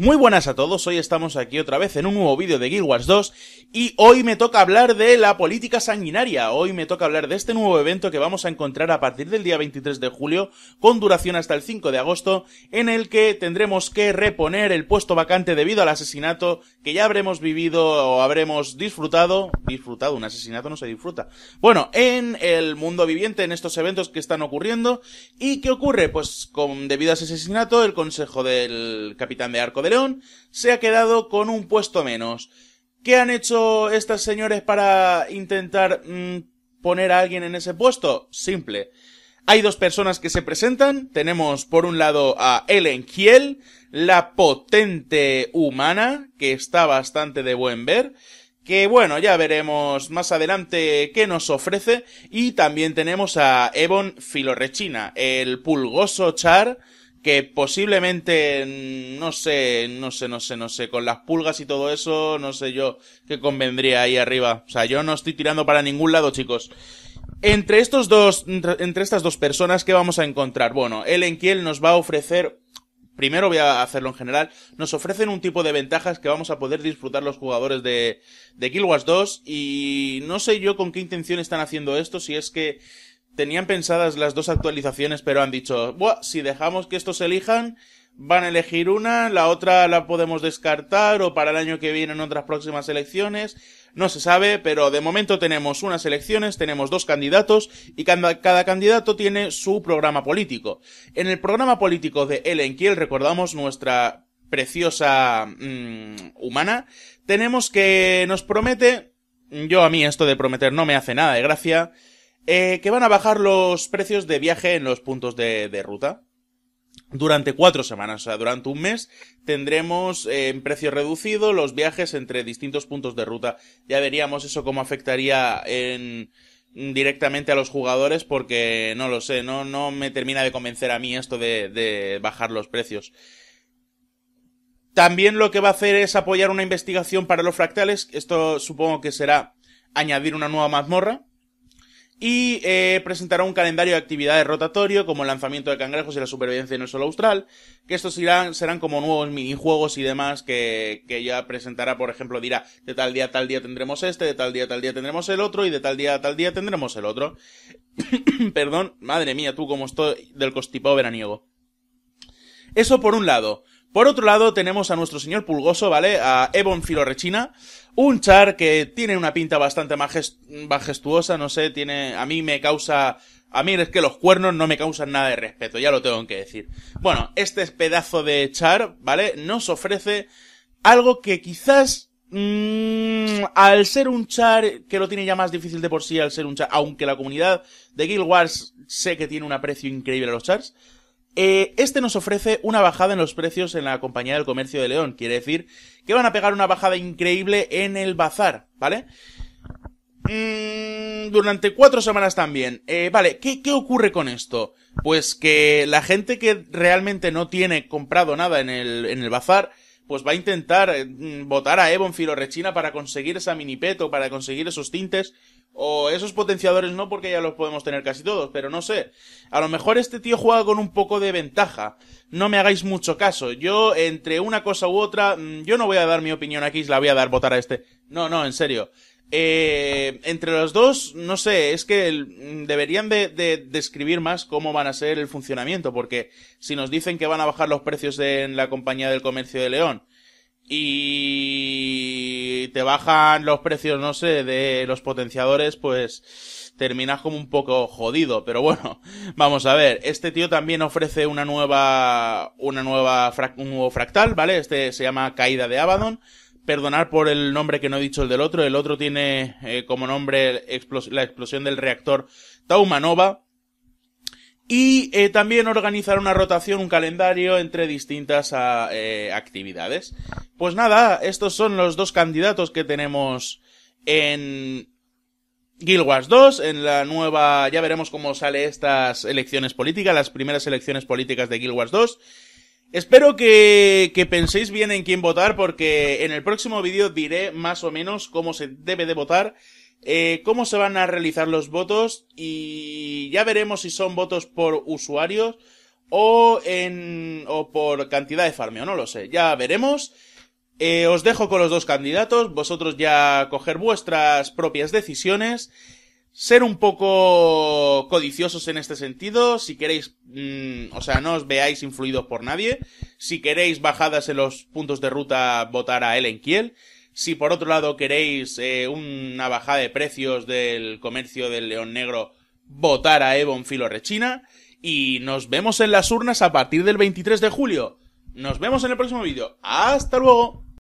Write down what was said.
Muy buenas a todos, hoy estamos aquí otra vez en un nuevo vídeo de Guild Wars 2 y hoy me toca hablar de la política sanguinaria, hoy me toca hablar de este nuevo evento que vamos a encontrar a partir del día 23 de julio con duración hasta el 5 de agosto en el que tendremos que reponer el puesto vacante debido al asesinato que ya habremos vivido o habremos disfrutado, disfrutado, un asesinato no se disfruta, bueno, en el mundo viviente, en estos eventos que están ocurriendo y ¿qué ocurre? Pues con debido a ese asesinato el consejo del capitán de arco de se ha quedado con un puesto menos. ¿Qué han hecho estas señores para intentar mm, poner a alguien en ese puesto? Simple. Hay dos personas que se presentan. Tenemos por un lado a Ellen Kiel, la potente humana, que está bastante de buen ver. Que bueno, ya veremos más adelante qué nos ofrece. Y también tenemos a Evon Filorrechina, el pulgoso char que posiblemente, mm, no sé, no sé, no sé, no sé, con las pulgas y todo eso, no sé yo qué convendría ahí arriba. O sea, yo no estoy tirando para ningún lado, chicos. Entre estos dos, entre estas dos personas, ¿qué vamos a encontrar? Bueno, en Kiel nos va a ofrecer primero voy a hacerlo en general, nos ofrecen un tipo de ventajas que vamos a poder disfrutar los jugadores de, de Guild Wars 2 y no sé yo con qué intención están haciendo esto, si es que tenían pensadas las dos actualizaciones, pero han dicho, Buah, si dejamos que estos elijan, van a elegir una, la otra la podemos descartar, o para el año que viene en otras próximas elecciones. No se sabe, pero de momento tenemos unas elecciones, tenemos dos candidatos y cada, candidato tiene su programa político. En el programa político de Ellen Kiel, recordamos nuestra preciosa mm, humana, tenemos que nos promete, yo a mí esto de prometer no me hace nada de gracia, eh, que van a bajar los precios de viaje en los puntos de, ruta. Durante cuatro semanas, o sea, durante un mes, tendremos eh, en precio reducido los viajes entre distintos puntos de ruta. Ya veríamos eso cómo afectaría directamente a los jugadores porque no lo sé, no, no me termina de convencer a mí esto de bajar los precios. También lo que va a hacer es apoyar una investigación para los fractales. Esto supongo que será añadir una nueva mazmorra y eh, presentará un calendario de actividades rotatorio, como el lanzamiento de cangrejos y la supervivencia en el suelo austral, que estos serán como nuevos minijuegos y demás que, que ya presentará, por ejemplo, dirá, de tal día a tal día tendremos este, de tal día a tal día tendremos el otro, y de tal día a tal día tendremos el otro. Perdón, madre mía, tú como estoy del costipado veraniego. Eso por un lado. Por otro lado, tenemos a nuestro señor Pulgoso, ¿vale? A Evon Filorechina. Un char que tiene una pinta bastante majestuosa, no sé, tiene, a mí me causa, a mí es que los cuernos no me causan nada de respeto, ya lo tengo que decir. Bueno, este pedazo de char, ¿vale? Nos ofrece algo que quizás, mmm, al ser un char, que lo tiene ya más difícil de por sí al ser un char, aunque la comunidad de Guild Wars sé que tiene un aprecio increíble a los chars, eh, este nos ofrece una bajada en los precios en la compañía del comercio de León. Quiere decir que van a pegar una bajada increíble en el bazar, ¿vale? Mm, durante cuatro semanas también. Eh, vale, ¿qué, ¿qué ocurre con esto? Pues que la gente que realmente no tiene comprado nada en el, en el bazar pues va a intentar votar eh, a Evon Filorrechina para conseguir esa mini peto, para conseguir esos tintes, o esos potenciadores no, porque ya los podemos tener casi todos, pero no sé. A lo mejor este tío juega con un poco de ventaja. No me hagáis mucho caso. Yo, entre una cosa u otra, mm, yo no voy a dar mi opinión aquí, la voy a dar votar a este. No, no, en serio. Eh, entre los dos, no sé, es que deberían de, describir más cómo van a ser el funcionamiento, porque si nos dicen que van a bajar los precios en la compañía del comercio de León y te bajan los precios, no sé, de los potenciadores, pues terminas como un poco jodido, pero bueno, vamos a ver, este tío también ofrece una nueva, una nueva, un nuevo fractal, ¿vale? Este se llama Caída de Abaddon, Perdonar por el nombre que no he dicho el del otro. El otro tiene eh, como nombre la explosión del reactor Taumanova. Y eh, también organizar una rotación, un calendario entre distintas ah, eh, actividades. Pues nada, estos son los dos candidatos que tenemos en Guild Wars 2, en la nueva, ya veremos cómo sale estas elecciones políticas, las primeras elecciones políticas de Guild Wars 2. Espero que, penséis bien en quién votar porque en el próximo vídeo diré más o menos cómo se debe de votar, eh, cómo se van a realizar los votos y ya veremos si son votos por usuarios o en o por cantidad de farmeo, no lo sé, ya veremos. Eh, os dejo con los dos candidatos, vosotros ya coger vuestras propias decisiones ser un poco codiciosos en este sentido. Si queréis, mm, o sea, no os veáis influidos por nadie. Si queréis bajadas en los puntos de ruta, votar a Ellen Kiel. Si por otro lado queréis eh, una bajada de precios del comercio del León Negro, votar a Evon Filorrechina. Y nos vemos en las urnas a partir del 23 de julio. Nos vemos en el próximo vídeo. Hasta luego.